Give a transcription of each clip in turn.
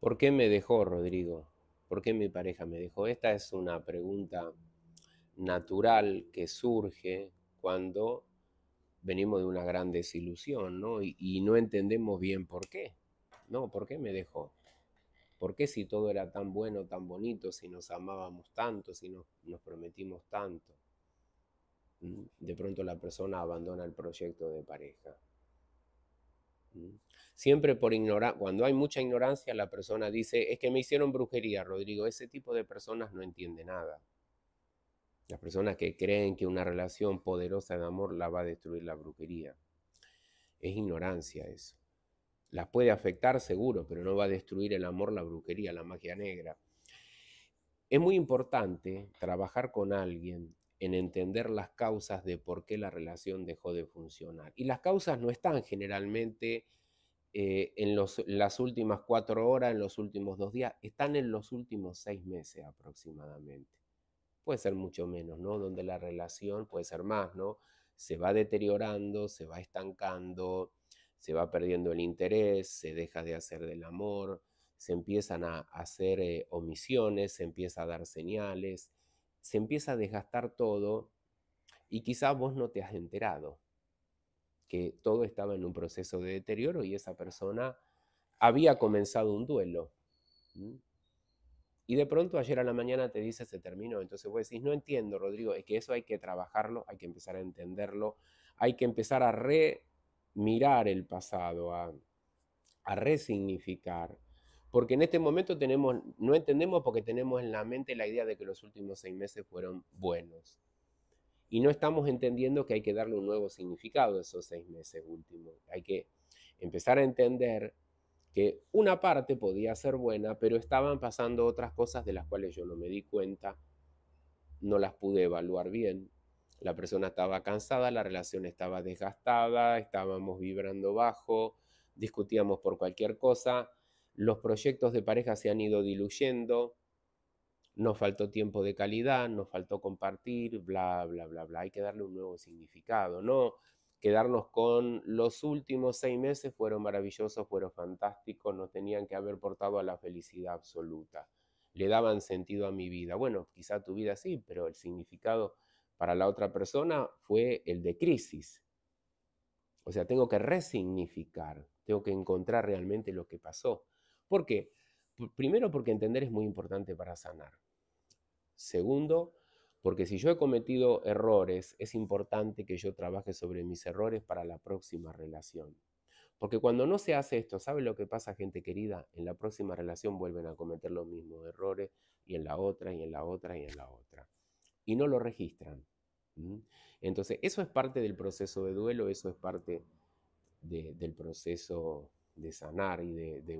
¿Por qué me dejó Rodrigo? ¿Por qué mi pareja me dejó? Esta es una pregunta natural que surge cuando venimos de una gran desilusión, ¿no? Y, no entendemos bien por qué. No, ¿por qué me dejó? ¿Por qué si todo era tan bueno, tan bonito, si nos amábamos tanto, si nos prometimos tanto? Mm, de pronto la persona abandona el proyecto de pareja. Siempre por ignorar, cuando hay mucha ignorancia, la persona dice, es que me hicieron brujería, Rodrigo. Ese tipo de personas no entiende nada. Las personas que creen que una relación poderosa de amor la va a destruir la brujería. Es ignorancia eso. Las puede afectar seguro, pero no va a destruir el amor, la brujería, la magia negra. Es muy importante trabajar con alguien en entender las causas de por qué la relación dejó de funcionar. Y las causas no están generalmente eh, en los, las últimas cuatro horas, en los últimos dos días, están en los últimos seis meses aproximadamente. Puede ser mucho menos, ¿no? Donde la relación puede ser más, ¿no? Se va deteriorando, se va estancando, se va perdiendo el interés, se deja de hacer del amor, se empiezan a hacer eh, omisiones, se empieza a dar señales, se empieza a desgastar todo y quizás vos no te has enterado que todo estaba en un proceso de deterioro y esa persona había comenzado un duelo. Y de pronto ayer a la mañana te dice se terminó. Entonces vos decís, no entiendo, Rodrigo, es que eso hay que trabajarlo, hay que empezar a entenderlo, hay que empezar a remirar el pasado, a resignificar, porque en este momento no entendemos porque tenemos en la mente la idea de que los últimos seis meses fueron buenos. Y no estamos entendiendo que hay que darle un nuevo significado a esos seis meses últimos. Hay que empezar a entender que una parte podía ser buena, pero estaban pasando otras cosas de las cuales yo no me di cuenta, no las pude evaluar bien. La persona estaba cansada, la relación estaba desgastada, estábamos vibrando bajo, discutíamos por cualquier cosa los proyectos de pareja se han ido diluyendo, nos faltó tiempo de calidad, nos faltó compartir, bla, bla, bla, bla. Hay que darle un nuevo significado, no quedarnos con los últimos seis meses fueron maravillosos, fueron fantásticos, nos tenían que haber portado a la felicidad absoluta, le daban sentido a mi vida. Bueno, quizá tu vida sí, pero el significado para la otra persona fue el de crisis. O sea, tengo que resignificar, tengo que encontrar realmente lo que pasó. ¿Por qué? Primero porque entender es muy importante para sanar. Segundo, porque si yo he cometido errores, es importante que yo trabaje sobre mis errores para la próxima relación. Porque cuando no se hace esto, ¿sabe lo que pasa, gente querida? En la próxima relación vuelven a cometer los mismos errores y en la otra y en la otra y en la otra. Y no lo registran. Entonces, eso es parte del proceso de duelo, eso es parte del proceso de sanar y de, de,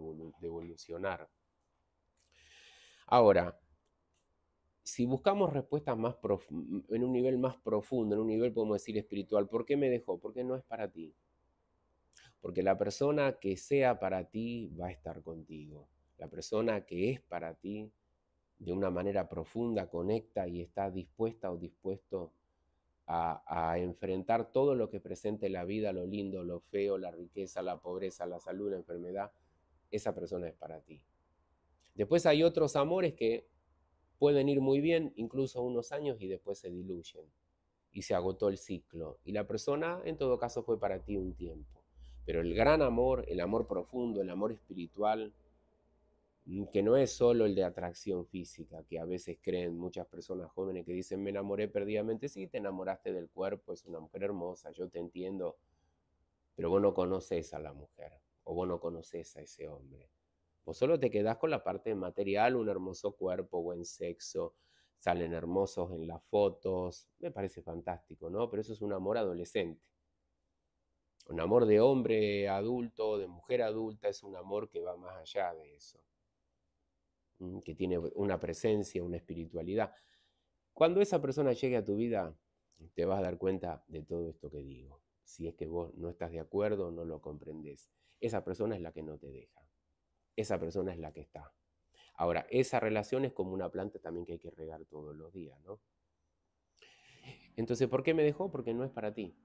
Ahora, si buscamos respuestas más en un nivel más profundo, en un nivel podemos decir espiritual, ¿por qué me dejó? ¿Por qué no es para ti. Porque la persona que sea para ti va a estar contigo. La persona que es para ti de una manera profunda conecta y está dispuesta o dispuesto a, enfrentar todo lo que presente la vida, lo lindo, lo feo, la riqueza, la pobreza, la salud, la enfermedad, esa persona es para ti. Después hay otros amores que pueden ir muy bien, incluso unos años, y después se diluyen. Y se agotó el ciclo. Y la persona, en todo caso, fue para ti un tiempo. Pero el gran amor, el amor profundo, el amor espiritual, mm, que no es solo el de atracción física, que a veces creen muchas personas jóvenes que dicen, me enamoré perdidamente, sí, te enamoraste del cuerpo, es una mujer hermosa, yo te entiendo, pero vos no conoces a la mujer o vos no conoces a ese hombre. Vos solo te quedás con la parte material, un hermoso cuerpo, buen sexo, salen hermosos en las fotos, me parece fantástico, ¿no? Pero eso es un amor adolescente. Un amor de hombre adulto, de mujer adulta, es un amor que va más allá de eso, mm, que tiene una presencia, una espiritualidad. Cuando esa persona llegue a tu vida, te vas a dar cuenta de todo esto que digo, si es que vos no estás de acuerdo no lo comprendes esa persona es la que no te deja. Esa persona es la que está. Ahora, esa relación es como una planta también que hay que regar todos los días, ¿no? Entonces, ¿por qué me dejó? Porque no es para ti.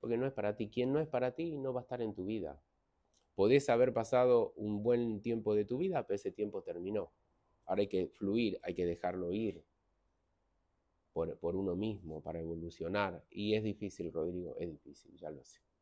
Porque no es para ti. Quien no es para ti no va a estar en tu vida. Podés haber pasado un buen tiempo de tu vida, pero ese tiempo terminó. Ahora hay que fluir, hay que dejarlo ir por, por uno mismo para evolucionar. Y es difícil, Rodrigo, es difícil, ya lo sé.